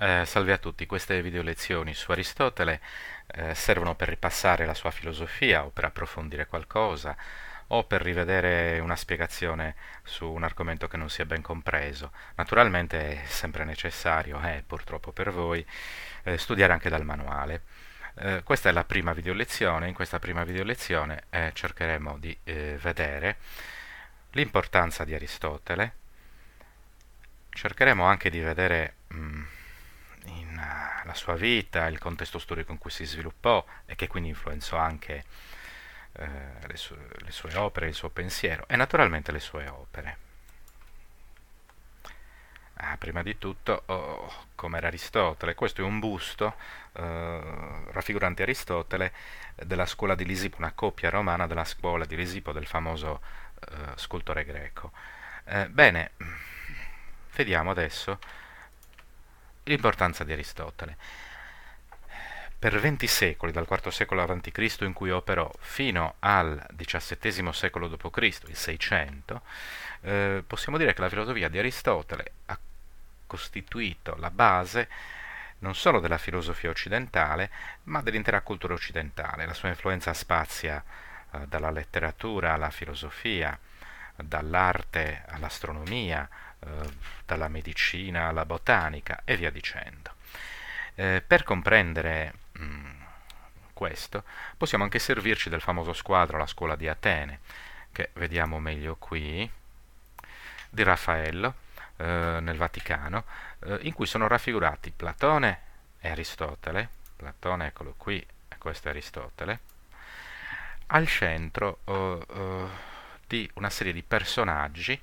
Eh, salve a tutti, queste video lezioni su Aristotele eh, servono per ripassare la sua filosofia o per approfondire qualcosa o per rivedere una spiegazione su un argomento che non si è ben compreso. Naturalmente è sempre necessario, eh, purtroppo per voi, eh, studiare anche dal manuale. Eh, questa è la prima video lezione, in questa prima video lezione eh, cercheremo di eh, vedere l'importanza di Aristotele, cercheremo anche di vedere... Mh, mm, in, uh, la sua vita, il contesto storico in cui si sviluppò e che quindi influenzò anche uh, le, su- le sue opere, il suo pensiero e naturalmente le sue opere. Ah, prima di tutto, oh, come era Aristotele, questo è un busto eh, raffigurante Aristotele della scuola di Lisipo, una coppia romana della scuola di Lisipo del famoso eh, scultore greco. Eh, bene, vediamo adesso L'importanza di Aristotele. Per 20 secoli, dal IV secolo a.C., in cui operò, fino al XVII secolo d.C., il 600, eh, possiamo dire che la filosofia di Aristotele ha costituito la base non solo della filosofia occidentale, ma dell'intera cultura occidentale. La sua influenza spazia eh, dalla letteratura alla filosofia, dall'arte all'astronomia, eh, dalla medicina alla botanica e via dicendo. Eh, per comprendere mh, mm, questo possiamo anche servirci del famoso squadro La scuola di Atene, che vediamo meglio qui, di Raffaello eh, nel Vaticano, eh, in cui sono raffigurati Platone e Aristotele, Platone eccolo qui, questo è Aristotele, al centro uh, uh, di una serie di personaggi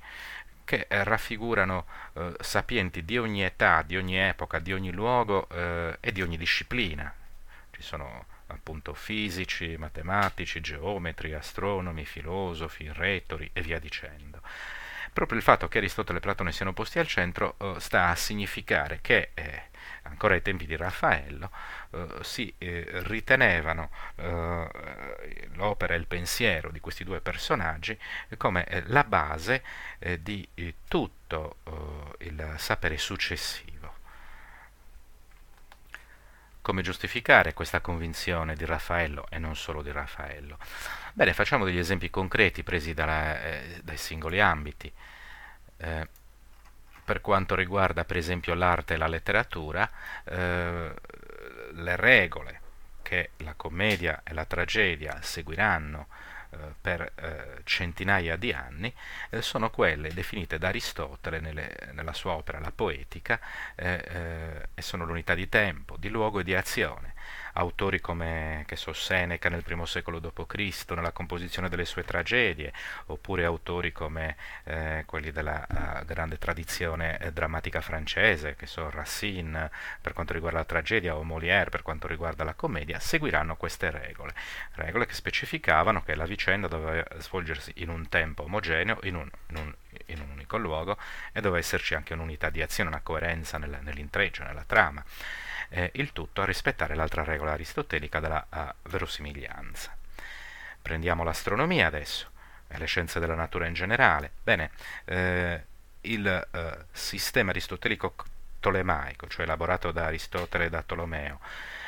che eh, raffigurano eh, sapienti di ogni età, di ogni epoca, di ogni luogo eh, e di ogni disciplina. Ci sono appunto fisici, matematici, geometri, astronomi, filosofi, retori e via dicendo. Proprio il fatto che Aristotele e Platone siano posti al centro eh, sta a significare che eh, ancora ai tempi di Raffaello, eh, si eh, ritenevano eh, l'opera e il pensiero di questi due personaggi come eh, la base eh, di tutto il sapere successivo. Come giustificare questa convinzione di Raffaello e non solo di Raffaello? Bene, facciamo degli esempi concreti presi dalla, dai singoli ambiti. Eh, per quanto riguarda per esempio l'arte e la letteratura, eh, le regole che la commedia e la tragedia seguiranno eh, per eh, centinaia di anni eh, sono quelle definite da Aristotele nelle, nella sua opera La Poetica eh, eh, e sono l'unità di tempo, di luogo e di azione autori come che so, Seneca nel primo secolo d.C., nella composizione delle sue tragedie, oppure autori come eh, quelli della uh, grande tradizione eh, drammatica francese, che so, Racine per quanto riguarda la tragedia o Molière per quanto riguarda la commedia, seguiranno queste regole, regole che specificavano che la vicenda doveva svolgersi in un tempo omogeneo, in un, in un in un unico luogo e doveva esserci anche un'unità di azione, una coerenza nel, nell'intreccio, nella trama eh, il tutto a rispettare l'altra regola aristotelica della uh, verosimiglianza. Prendiamo l'astronomia adesso, e eh, le scienze della natura in generale. Bene, eh, il eh, sistema aristotelico tolemaico, cioè elaborato da Aristotele e da Tolomeo,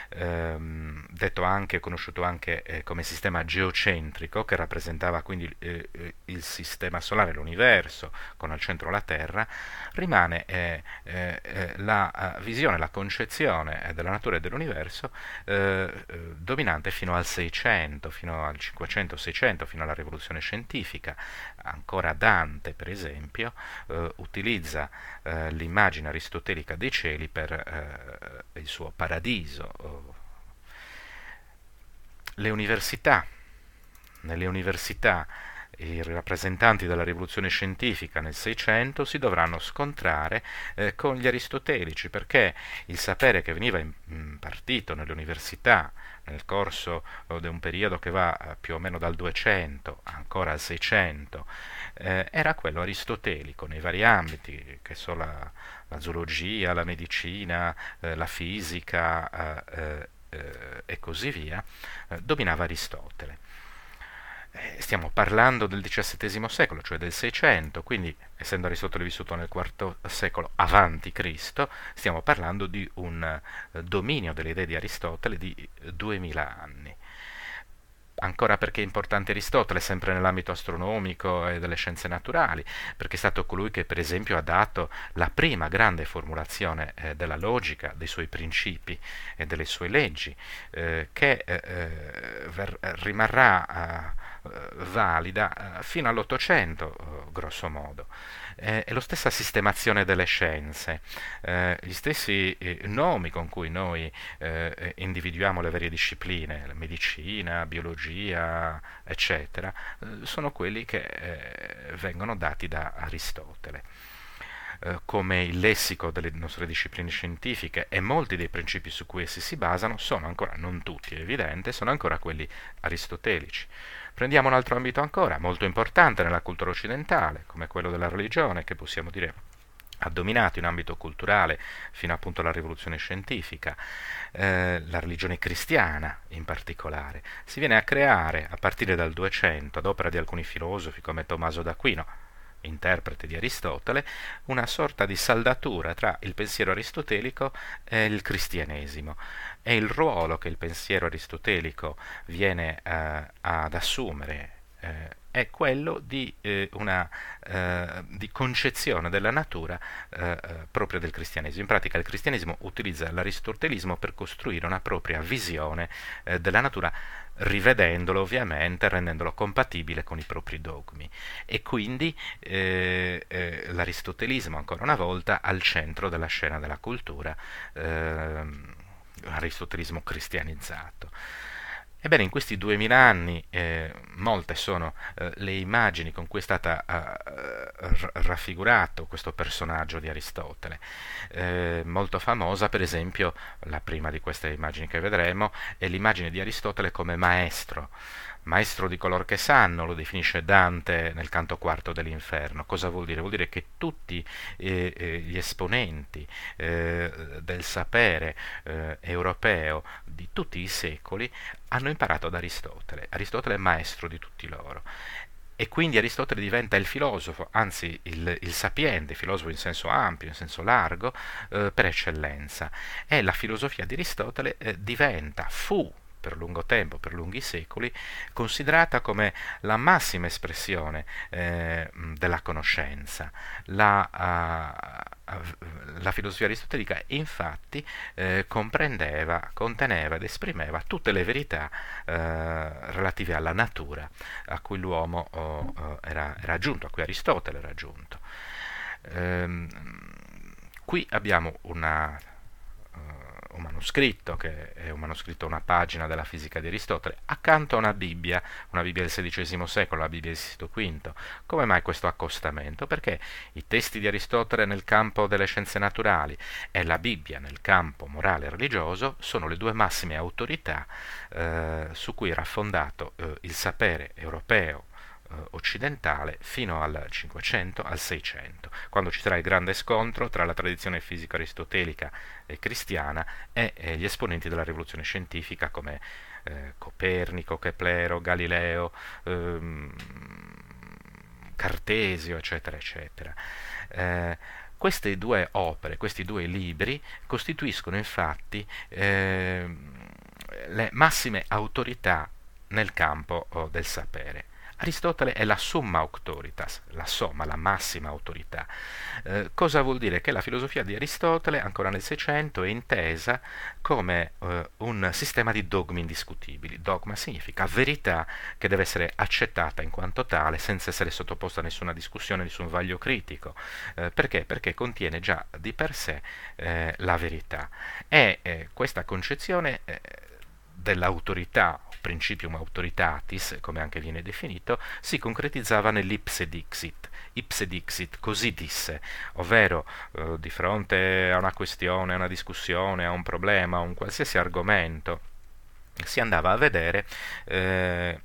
ehm, detto anche, conosciuto anche eh, come sistema geocentrico, che rappresentava quindi eh, eh il sistema solare, l'universo, con al centro la Terra, rimane eh, eh, eh la visione, la concezione della natura e dell'universo dominante fino al 600, fino al 500-600, fino alla rivoluzione scientifica. Ancora Dante, per esempio, utilizza eh, l'immagine aristotelica dei cieli per eh, il suo paradiso. Le università, nelle università i rappresentanti della rivoluzione scientifica nel Seicento si dovranno scontrare eh, con gli aristotelici perché il sapere che veniva impartito nelle università nel corso eh, di un periodo che va eh, più o meno dal 200 ancora al 600, eh, era quello aristotelico nei vari ambiti, che sono la, la zoologia, la medicina, eh, la fisica eh, eh e così via, dominava Aristotele. Eh, stiamo parlando del XVII secolo, cioè del Seicento, quindi essendo Aristotele vissuto nel IV secolo avanti Cristo, stiamo parlando di un eh, dominio delle idee di Aristotele di 2000 eh, anni ancora perché è importante Aristotele, sempre nell'ambito astronomico e delle scienze naturali, perché è stato colui che per esempio ha dato la prima grande formulazione eh, della logica, dei suoi principi e delle sue leggi, eh, che eh, eh ver- rimarrà eh, eh, valida fino all'Ottocento, grosso modo. È lo stessa sistemazione delle scienze, gli stessi nomi con cui noi individuiamo le varie discipline, la medicina, biologia, ontologia, eccetera, eh, sono quelli che eh, vengono dati da Aristotele. Eh, come il lessico delle nostre discipline scientifiche e molti dei principi su cui essi si basano sono ancora, non tutti è evidente, sono ancora quelli aristotelici. Prendiamo un altro ambito ancora, molto importante nella cultura occidentale, come quello della religione, che possiamo dire ha dominato in ambito culturale fino appunto alla rivoluzione scientifica, eh, la religione cristiana in particolare, si viene a creare a partire dal 200, ad opera di alcuni filosofi come Tommaso d'Aquino, interprete di Aristotele, una sorta di saldatura tra il pensiero aristotelico e il cristianesimo e il ruolo che il pensiero aristotelico viene eh, ad assumere eh, è quello di eh, una eh, di concezione della natura eh, eh, propria del cristianesimo. In pratica il cristianesimo utilizza l'aristotelismo per costruire una propria visione eh, della natura rivedendolo ovviamente, rendendolo compatibile con i propri dogmi. E quindi eh, eh, l'aristotelismo, ancora una volta, al centro della scena della cultura, eh, aristotelismo cristianizzato. Ebbene, in questi 2000 anni eh, molte sono eh, le immagini con cui è stato eh, raffigurato questo personaggio di Aristotele. Eh, molto famosa, per esempio, la prima di queste immagini che vedremo è l'immagine di Aristotele come maestro maestro di color che sanno, lo definisce Dante nel canto quarto dell'inferno. Cosa vuol dire? Vuol dire che tutti eh, eh gli esponenti eh, del sapere eh, europeo di tutti i secoli hanno imparato ad Aristotele. Aristotele è maestro di tutti loro. E quindi Aristotele diventa il filosofo, anzi il, il sapiente, filosofo in senso ampio, in senso largo, eh, per eccellenza. E la filosofia di Aristotele diventa, fu per lungo tempo, per lunghi secoli, considerata come la massima espressione eh, della conoscenza. La, uh, la, filosofia aristotelica infatti eh, comprendeva, conteneva ed esprimeva tutte le verità eh, relative alla natura a cui l'uomo oh, oh era, era, giunto, a cui Aristotele era giunto. Ehm, qui abbiamo una un manoscritto, che è un manoscritto, una pagina della fisica di Aristotele, accanto a una Bibbia, una Bibbia del XVI secolo, la Bibbia del Sito V. Come mai questo accostamento? Perché i testi di Aristotele nel campo delle scienze naturali e la Bibbia nel campo morale e religioso sono le due massime autorità eh, su cui era fondato eh, il sapere europeo eh, occidentale fino al 500, al 600, quando ci sarà il grande scontro tra la tradizione fisica aristotelica e cristiana e, e eh, gli esponenti della rivoluzione scientifica come eh, Copernico, Keplero, Galileo, ehm, Cartesio, eccetera, eccetera. Eh, queste due opere, questi due libri costituiscono infatti eh, le massime autorità nel campo oh, del sapere. Aristotele è la summa auctoritas, la somma, la massima autorità. Eh, cosa vuol dire? Che la filosofia di Aristotele, ancora nel Seicento, è intesa come eh, un sistema di dogmi indiscutibili. Dogma significa verità che deve essere accettata in quanto tale, senza essere sottoposta a nessuna discussione, nessun vaglio critico. Eh, perché? Perché contiene già di per sé eh, la verità. E eh, questa concezione eh, dell'autorità, principium autoritatis, come anche viene definito, si concretizzava nell'ipse dixit. Ipse dixit così disse, ovvero eh, di fronte a una questione, a una discussione, a un problema, a un qualsiasi argomento, si andava a vedere eh,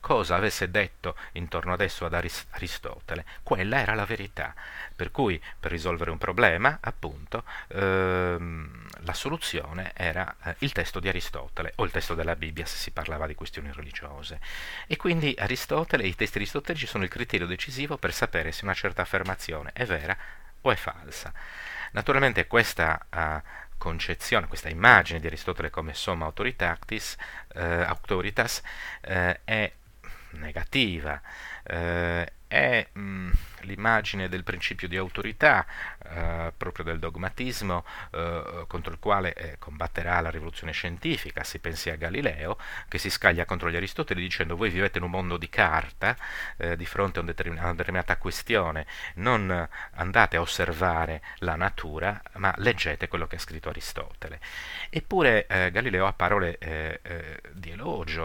cosa avesse detto intorno ad esso ad Aristotele, quella era la verità. Per cui per risolvere un problema, appunto, ehm, la soluzione era eh, il testo di Aristotele o il testo della Bibbia se si parlava di questioni religiose. E quindi Aristotele e i testi aristotelici sono il criterio decisivo per sapere se una certa affermazione è vera o è falsa. Naturalmente questa eh, concezione, questa immagine di Aristotele come somma autoritatis, eh, autoritas eh, è negativa. Eh, è mh, mm, l'immagine del principio di autorità, eh, proprio del dogmatismo, eh, contro il quale eh, combatterà la rivoluzione scientifica, si pensi a Galileo, che si scaglia contro gli Aristoteli dicendo voi vivete in un mondo di carta eh, di fronte a, un determin- una determinata questione, non andate a osservare la natura, ma leggete quello che ha scritto Aristotele. Eppure eh, Galileo ha parole eh, di elogio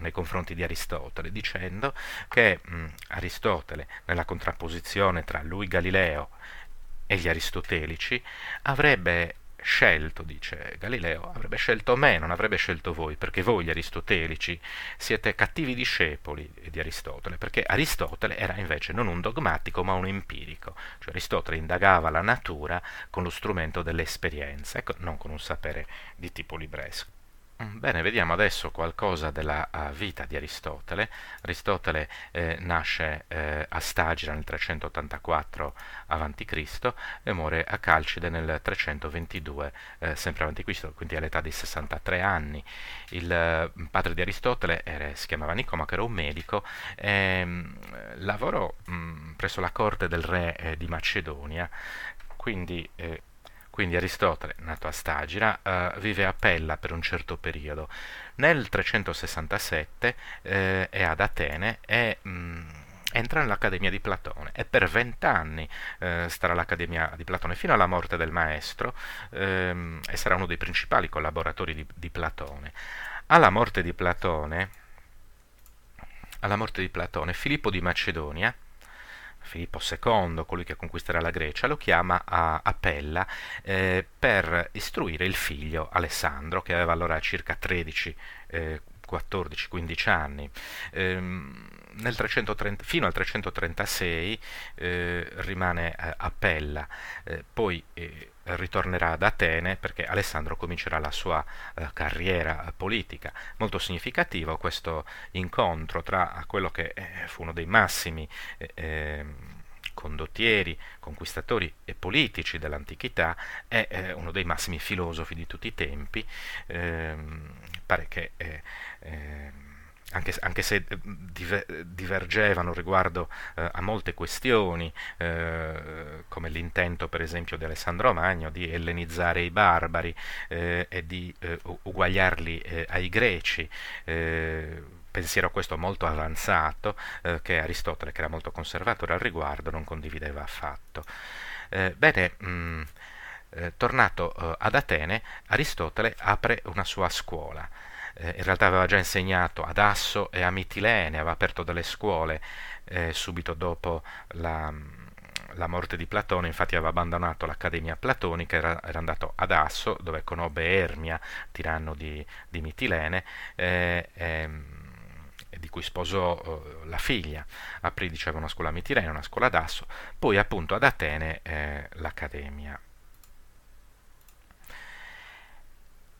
nei confronti di Aristotele, dicendo che mh, Aristotele nella contrapposizione posizione tra lui Galileo e gli aristotelici, avrebbe scelto, dice Galileo, avrebbe scelto me, non avrebbe scelto voi, perché voi gli aristotelici siete cattivi discepoli di Aristotele, perché Aristotele era invece non un dogmatico ma un empirico, cioè Aristotele indagava la natura con lo strumento dell'esperienza, ecco, non con un sapere di tipo libresco. Mm, bene, vediamo adesso qualcosa della eh, vita di Aristotele. Aristotele eh, nasce eh, a Stagira nel 384 a.C. e muore a Calcide nel 322 eh, sempre a.C., quindi all'età di 63 anni. Il mm, padre di Aristotele era, si chiamava Nicomaco, era un medico, e, ehm, lavorò mh, mm, presso la corte del re eh, di Macedonia, quindi eh, quindi Aristotele, nato a Stagira, eh, vive a Pella per un certo periodo. Nel 367 eh, è ad Atene e mh, mm, entra nell'Accademia di Platone e per vent'anni eh, starà all'Accademia di Platone fino alla morte del maestro ehm, e sarà uno dei principali collaboratori di, di Platone. Alla morte di Platone, alla morte di Platone, Filippo di Macedonia Filippo II, colui che conquisterà la Grecia, lo chiama a Appella eh, per istruire il figlio Alessandro, che aveva allora circa 13 eh, 14-15 anni. Ehm, 330, fino al 336 eh, rimane a eh, Appella, eh, poi eh, eh, ritornerà ad Atene perché Alessandro comincerà la sua eh, carriera politica. Molto significativo questo incontro tra quello che eh, fu uno dei massimi eh, ehm, condottieri, conquistatori e politici dell'antichità e eh, uno dei massimi filosofi di tutti i tempi. Ehm, pare che eh, ehm, anche, anche, se eh, divergevano riguardo eh, a molte questioni, eh, come l'intento per esempio di Alessandro Magno di ellenizzare i barbari eh, e di eh, uguagliarli eh, ai greci, pensiero questo molto avanzato che Aristotele, che era molto conservatore al riguardo, non condivideva affatto. bene, mh, mm, tornato ad Atene, Aristotele apre una sua scuola eh, in realtà aveva già insegnato ad Asso e a Mitilene, aveva aperto delle scuole eh, subito dopo la, la, morte di Platone, infatti aveva abbandonato l'Accademia Platonica, era, era andato ad Asso dove conobbe Ermia, tiranno di, di Mitilene, eh, ehm, di cui sposò eh, la figlia. aprì diceva una scuola a Mitilene, una scuola ad Asso, poi appunto ad Atene eh, l'Accademia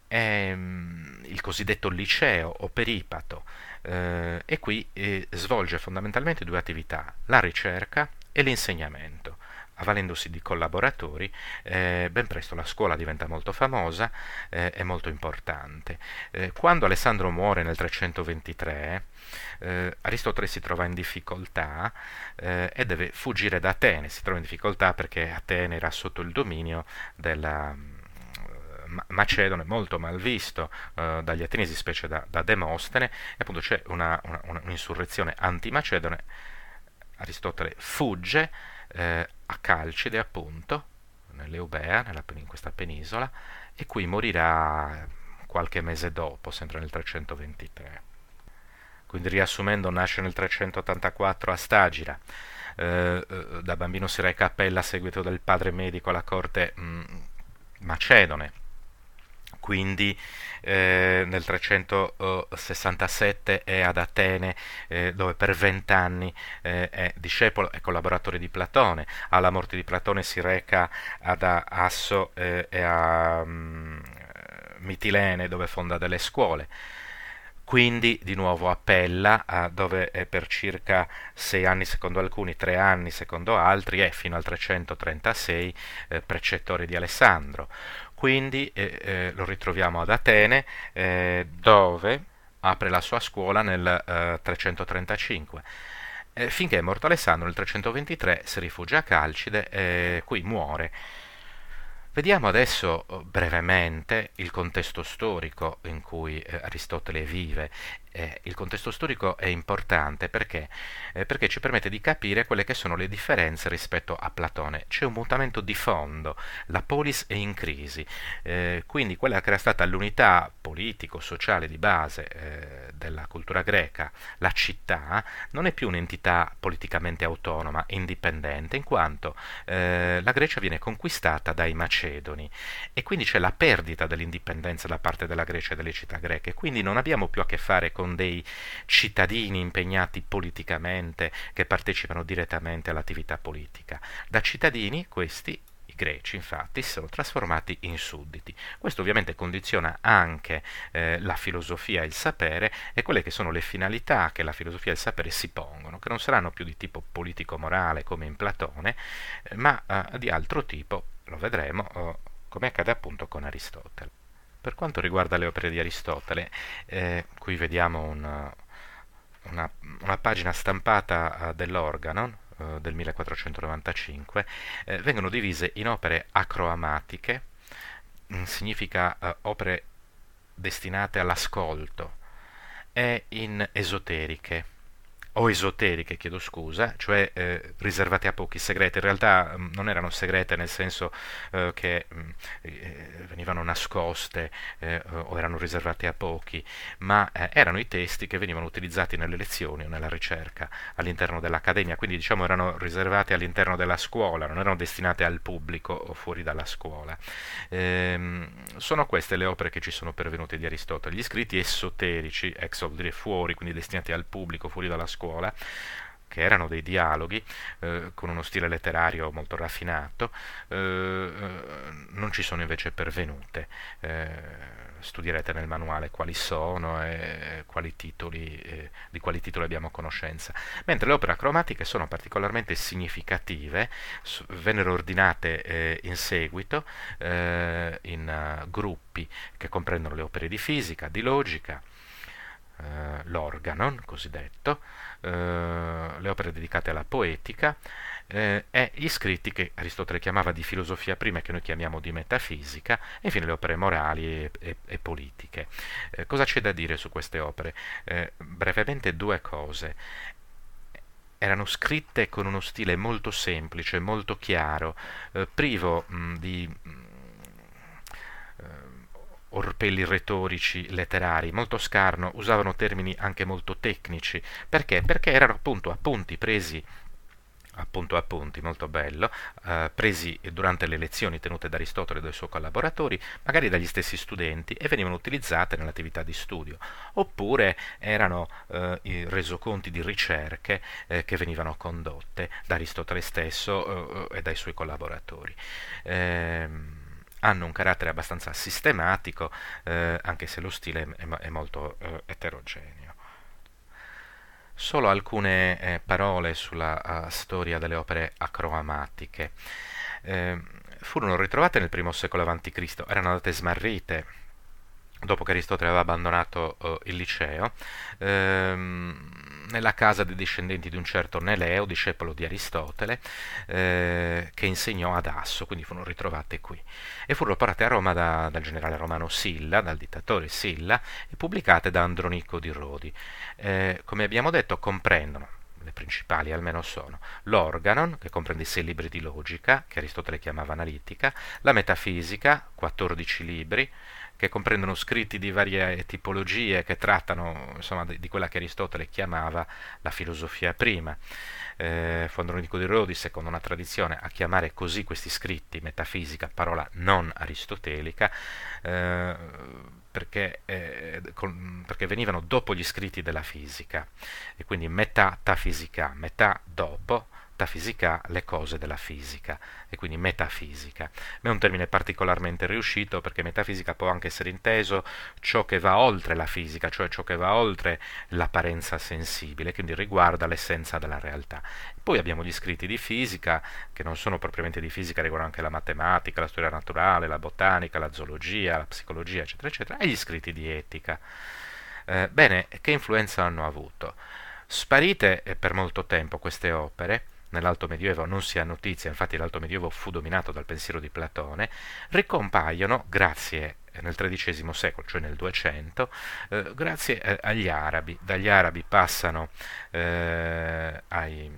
è ehm, il cosiddetto liceo o peripato eh, e qui eh, svolge fondamentalmente due attività, la ricerca e l'insegnamento. Avvalendosi di collaboratori, eh, ben presto la scuola diventa molto famosa eh, e molto importante. Eh, quando Alessandro muore nel 323, eh, Aristotele si trova in difficoltà e deve fuggire da Atene. Si trova in difficoltà perché Atene era sotto il dominio della Macedone molto mal visto eh, dagli ateniesi, specie da, da, Demostene, e appunto c'è una, una, una, un'insurrezione antimacedone, Aristotele fugge eh, a Calcide appunto, nell'Eubea, nella, in questa penisola, e qui morirà qualche mese dopo, sempre nel 323. Quindi riassumendo, nasce nel 384 a Stagira, eh, eh, da bambino si reca a Pella a seguito del padre medico alla corte mh, mm, macedone, quindi eh, nel 367 è ad Atene eh, dove per vent'anni eh, è discepolo e collaboratore di Platone. Alla morte di Platone si reca ad Asso eh, e a um, Mitilene dove fonda delle scuole quindi di nuovo a Pella, dove per circa sei anni secondo alcuni, tre anni secondo altri, è fino al 336 eh, precettore di Alessandro quindi eh, eh, lo ritroviamo ad Atene eh, dove apre la sua scuola nel 335 eh, finché è morto Alessandro nel 323 si rifugia a Calcide e qui muore. Vediamo adesso oh, brevemente il contesto storico in cui Aristotele vive eh, il contesto storico è importante perché? Eh, perché ci permette di capire quelle che sono le differenze rispetto a Platone. C'è un mutamento di fondo, la polis è in crisi, eh, quindi quella che era stata l'unità politico-sociale di base eh, della cultura greca, la città, non è più un'entità politicamente autonoma, indipendente, in quanto eh, la Grecia viene conquistata dai Macedoni e quindi c'è la perdita dell'indipendenza da parte della Grecia e delle città greche, quindi non abbiamo più a che fare con con dei cittadini impegnati politicamente che partecipano direttamente all'attività politica. Da cittadini questi greci infatti sono trasformati in sudditi. Questo ovviamente condiziona anche eh, la filosofia e il sapere e quelle che sono le finalità che la filosofia e il sapere si pongono, che non saranno più di tipo politico-morale come in Platone, eh, ma eh, di altro tipo, lo vedremo, oh, come accade appunto con Aristotele. Per quanto riguarda le opere di Aristotele, eh, qui vediamo una, una, una pagina stampata eh, dell'organo eh, del 1495, eh, vengono divise in opere acroamatiche, mm, significa eh, opere destinate all'ascolto, e in esoteriche o esoteriche, chiedo scusa, cioè eh, riservate a pochi segrete. In realtà mh, mm, non erano segrete nel senso eh, che mh, mm, eh, venivano nascoste eh, o erano riservate a pochi, ma eh, erano i testi che venivano utilizzati nelle lezioni o nella ricerca all'interno dell'accademia, quindi diciamo erano riservate all'interno della scuola, non erano destinate al pubblico o fuori dalla scuola. Ehm, sono queste le opere che ci sono pervenute di Aristotele, gli scritti esoterici, ex vuol dire fuori, quindi destinati al pubblico, fuori dalla scuola scuola, che erano dei dialoghi eh, con uno stile letterario molto raffinato, eh, eh, non ci sono invece pervenute. Eh, studierete nel manuale quali sono e quali titoli, eh, di quali titoli abbiamo conoscenza. Mentre le opere cromatiche sono particolarmente significative, su, vennero ordinate eh, in seguito in uh, gruppi che comprendono le opere di fisica, di logica, eh, l'organon cosiddetto, eh, le opere dedicate alla poetica eh, e gli scritti che Aristotele chiamava di filosofia prima e che noi chiamiamo di metafisica, e infine le opere morali e, e, e politiche. Eh, cosa c'è da dire su queste opere? Eh, brevemente due cose erano scritte con uno stile molto semplice, molto chiaro, eh, privo mh, di orpelli retorici letterari, molto scarno, usavano termini anche molto tecnici. Perché? Perché erano appunto appunti presi appunto appunti, molto bello, eh, presi durante le lezioni tenute da Aristotele e dai suoi collaboratori, magari dagli stessi studenti, e venivano utilizzate nell'attività di studio, oppure erano eh, resoconti di ricerche eh, che venivano condotte da Aristotele stesso eh, eh, e dai suoi collaboratori. Ehm, hanno un carattere abbastanza sistematico, eh, anche se lo stile è, è molto eh, eterogeneo. Solo alcune eh, parole sulla uh, storia delle opere acroamatiche. Ehm, furono ritrovate nel primo secolo a.C., erano andate smarrite dopo che Aristotele aveva abbandonato uh, il liceo. Ehm, nella casa dei discendenti di un certo Neleo, discepolo di Aristotele, eh, che insegnò ad Asso, quindi furono ritrovate qui. E furono portate a Roma da, dal generale romano Silla, dal dittatore Silla, e pubblicate da Andronico di Rodi. Eh, come abbiamo detto, comprendono le principali almeno sono l'organon, che comprende i sei libri di logica, che Aristotele chiamava analitica, la metafisica, 14 libri, che comprendono scritti di varie tipologie che trattano insomma, di, quella che Aristotele chiamava la filosofia prima. Eh, Fondronico di Rodi, secondo una tradizione, a chiamare così questi scritti metafisica, parola non aristotelica, eh, perché, eh, con, perché, venivano dopo gli scritti della fisica, e quindi metà metafisica, metà dopo, metafisica le cose della fisica e quindi metafisica. Ma è un termine particolarmente riuscito perché metafisica può anche essere inteso ciò che va oltre la fisica, cioè ciò che va oltre l'apparenza sensibile, quindi riguarda l'essenza della realtà. Poi abbiamo gli scritti di fisica, che non sono propriamente di fisica, riguardano anche la matematica, la storia naturale, la botanica, la zoologia, la psicologia, eccetera, eccetera, e gli scritti di etica. Eh, bene, che influenza hanno avuto? Sparite eh, per molto tempo queste opere, nell'Alto Medioevo non si ha notizia, infatti l'Alto Medioevo fu dominato dal pensiero di Platone, ricompaiono, grazie eh, nel XIII secolo, cioè nel 200, eh, grazie eh, agli arabi. Dagli arabi passano eh, ai,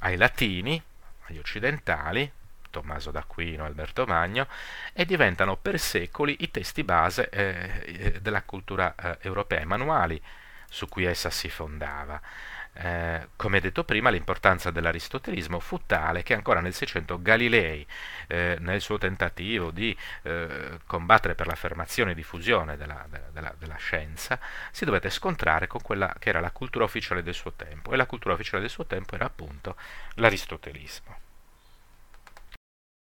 ai latini, agli occidentali, Tommaso d'Aquino, Alberto Magno, e diventano per secoli i testi base eh, eh della cultura eh, europea, i manuali su cui essa si fondava. Eh, come detto prima, l'importanza dell'aristotelismo fu tale che ancora nel 600 Galilei, eh, nel suo tentativo di eh, combattere per l'affermazione e diffusione della, della, della, scienza, si dovette scontrare con quella che era la cultura ufficiale del suo tempo, e la cultura ufficiale del suo tempo era appunto l'aristotelismo.